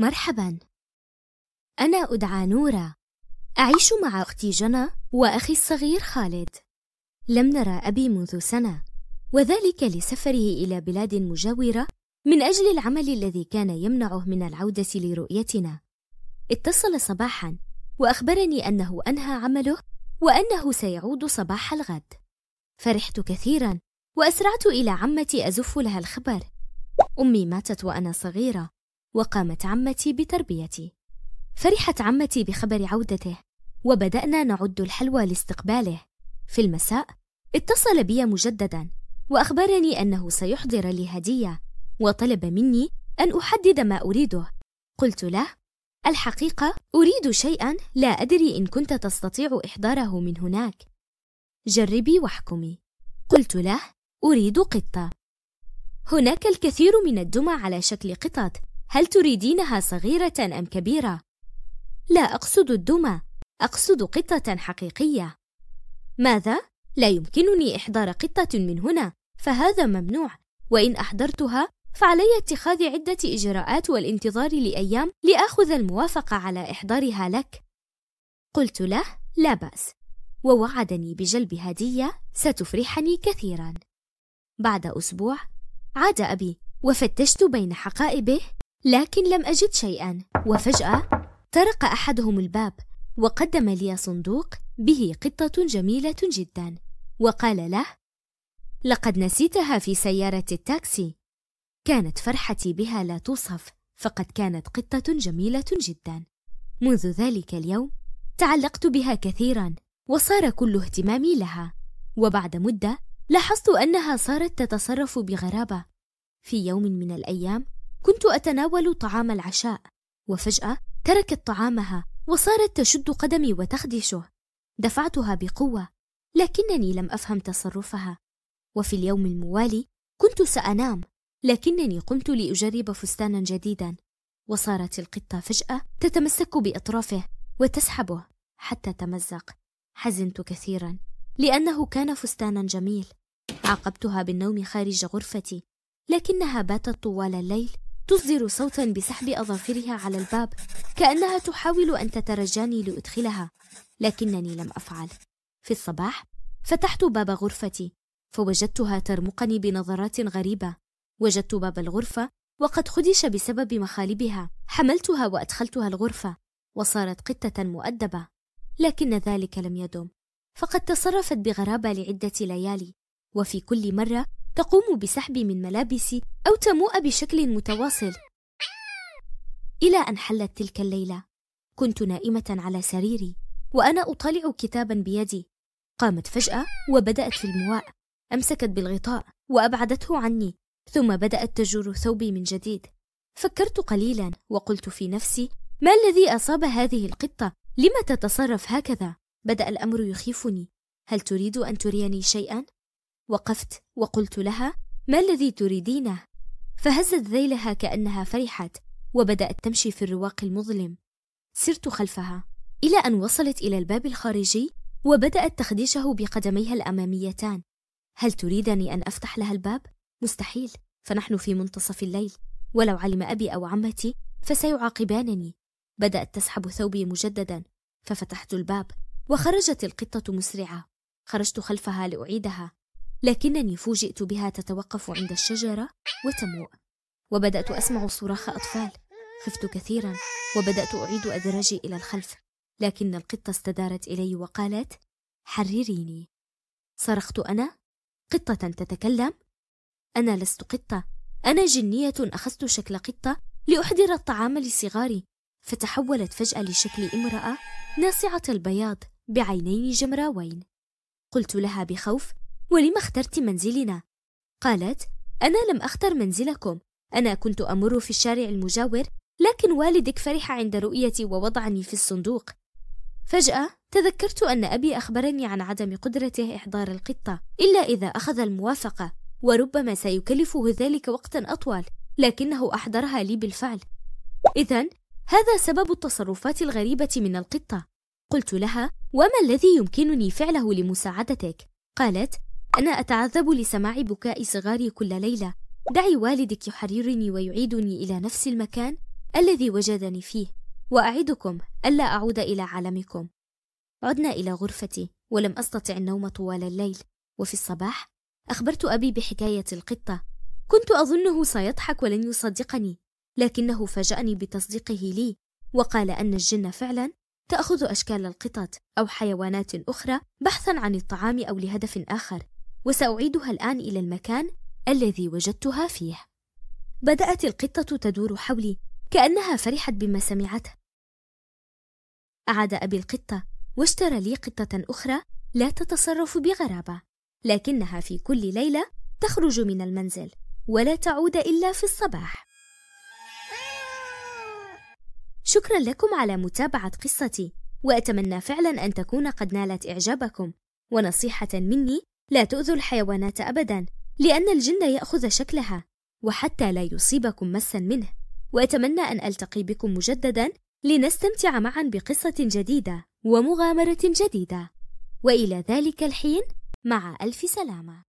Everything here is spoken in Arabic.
مرحبا أنا أدعى نورا أعيش مع أختي جنى وأخي الصغير خالد لم نرى أبي منذ سنة وذلك لسفره إلى بلاد مجاورة من أجل العمل الذي كان يمنعه من العودة لرؤيتنا اتصل صباحا وأخبرني أنه أنهى عمله وأنه سيعود صباح الغد فرحت كثيرا وأسرعت إلى عمتي أزف لها الخبر أمي ماتت وأنا صغيرة وقامت عمتي بتربيتي فرحت عمتي بخبر عودته وبدأنا نعد الحلوى لاستقباله في المساء اتصل بي مجددا وأخبرني أنه سيحضر لي هدية وطلب مني أن أحدد ما أريده قلت له الحقيقة أريد شيئا لا أدري إن كنت تستطيع إحضاره من هناك جربي واحكمي قلت له أريد قطة هناك الكثير من الدمى على شكل قطط هل تريدينها صغيرة أم كبيرة؟ لا أقصد الدمى، أقصد قطة حقيقية. ماذا؟ لا يمكنني إحضار قطة من هنا، فهذا ممنوع، وإن أحضرتها فعلي اتخاذ عدة إجراءات والانتظار لأيام لآخذ الموافقة على إحضارها لك. قلت له: لا بأس، ووعدني بجلب هدية ستفرحني كثيرًا. بعد أسبوع عاد أبي وفتشت بين حقائبه لكن لم أجد شيئا وفجأة طرق أحدهم الباب وقدم لي صندوق به قطة جميلة جدا وقال له لقد نسيتها في سيارة التاكسي كانت فرحتي بها لا توصف فقد كانت قطة جميلة جدا منذ ذلك اليوم تعلقت بها كثيرا وصار كل اهتمامي لها وبعد مدة لاحظت أنها صارت تتصرف بغرابة في يوم من الأيام كنت أتناول طعام العشاء وفجأة تركت طعامها وصارت تشد قدمي وتخدشه دفعتها بقوة لكنني لم أفهم تصرفها وفي اليوم الموالي كنت سأنام لكنني قمت لأجرب فستانا جديدا وصارت القطة فجأة تتمسك بأطرافه وتسحبه حتى تمزق حزنت كثيرا لأنه كان فستانا جميل عاقبتها بالنوم خارج غرفتي لكنها باتت طوال الليل تصدر صوتا بسحب أظافرها على الباب كأنها تحاول أن تترجاني لأدخلها لكنني لم أفعل في الصباح فتحت باب غرفتي فوجدتها ترمقني بنظرات غريبة وجدت باب الغرفة وقد خدش بسبب مخالبها حملتها وأدخلتها الغرفة وصارت قطة مؤدبة لكن ذلك لم يدم فقد تصرفت بغرابة لعدة ليالي وفي كل مرة تقوم بسحب من ملابسي أو تموء بشكل متواصل إلى أن حلت تلك الليلة كنت نائمة على سريري وأنا أطالع كتابا بيدي قامت فجأة وبدأت في المواء أمسكت بالغطاء وأبعدته عني ثم بدأت تجر ثوبي من جديد فكرت قليلا وقلت في نفسي ما الذي أصاب هذه القطة؟ لم تتصرف هكذا؟ بدأ الأمر يخيفني هل تريد أن تريني شيئا؟ وقفت وقلت لها ما الذي تريدينه فهزت ذيلها كانها فرحت وبدات تمشي في الرواق المظلم سرت خلفها الى ان وصلت الى الباب الخارجي وبدات تخديشه بقدميها الاماميتان هل تريدني ان افتح لها الباب مستحيل فنحن في منتصف الليل ولو علم ابي او عمتي فسيعاقبانني بدات تسحب ثوبي مجددا ففتحت الباب وخرجت القطه مسرعه خرجت خلفها لاعيدها لكنني فوجئت بها تتوقف عند الشجرة وتموء وبدأت أسمع صراخ أطفال خفت كثيرا وبدأت أعيد أدراجي إلى الخلف لكن القطة استدارت إلي وقالت حرريني صرخت أنا قطة تتكلم أنا لست قطة أنا جنية أخذت شكل قطة لأحضر الطعام لصغاري فتحولت فجأة لشكل امرأة ناصعة البياض بعينين جمراوين قلت لها بخوف ولم اخترت منزلنا قالت انا لم اختر منزلكم انا كنت امر في الشارع المجاور لكن والدك فرح عند رؤيتي ووضعني في الصندوق فجاه تذكرت ان ابي اخبرني عن عدم قدرته احضار القطه الا اذا اخذ الموافقه وربما سيكلفه ذلك وقتا اطول لكنه احضرها لي بالفعل اذا هذا سبب التصرفات الغريبه من القطه قلت لها وما الذي يمكنني فعله لمساعدتك قالت أنا أتعذب لسماع بكاء صغاري كل ليلة دعي والدك يحررني ويعيدني إلى نفس المكان الذي وجدني فيه وأعدكم ألا أعود إلى عالمكم عدنا إلى غرفتي ولم أستطع النوم طوال الليل وفي الصباح أخبرت أبي بحكاية القطة كنت أظنه سيضحك ولن يصدقني لكنه فاجأني بتصديقه لي وقال أن الجن فعلا تأخذ أشكال القطط أو حيوانات أخرى بحثا عن الطعام أو لهدف آخر وسأعيدها الآن إلى المكان الذي وجدتها فيه بدأت القطة تدور حولي كأنها فرحت بما سمعته أعاد أبي القطة واشترى لي قطة أخرى لا تتصرف بغرابة لكنها في كل ليلة تخرج من المنزل ولا تعود إلا في الصباح شكرا لكم على متابعة قصتي وأتمنى فعلا أن تكون قد نالت إعجابكم ونصيحة مني لا تؤذوا الحيوانات أبدا لأن الجن يأخذ شكلها وحتى لا يصيبكم مسا منه وأتمنى أن ألتقي بكم مجددا لنستمتع معا بقصة جديدة ومغامرة جديدة وإلى ذلك الحين مع ألف سلامة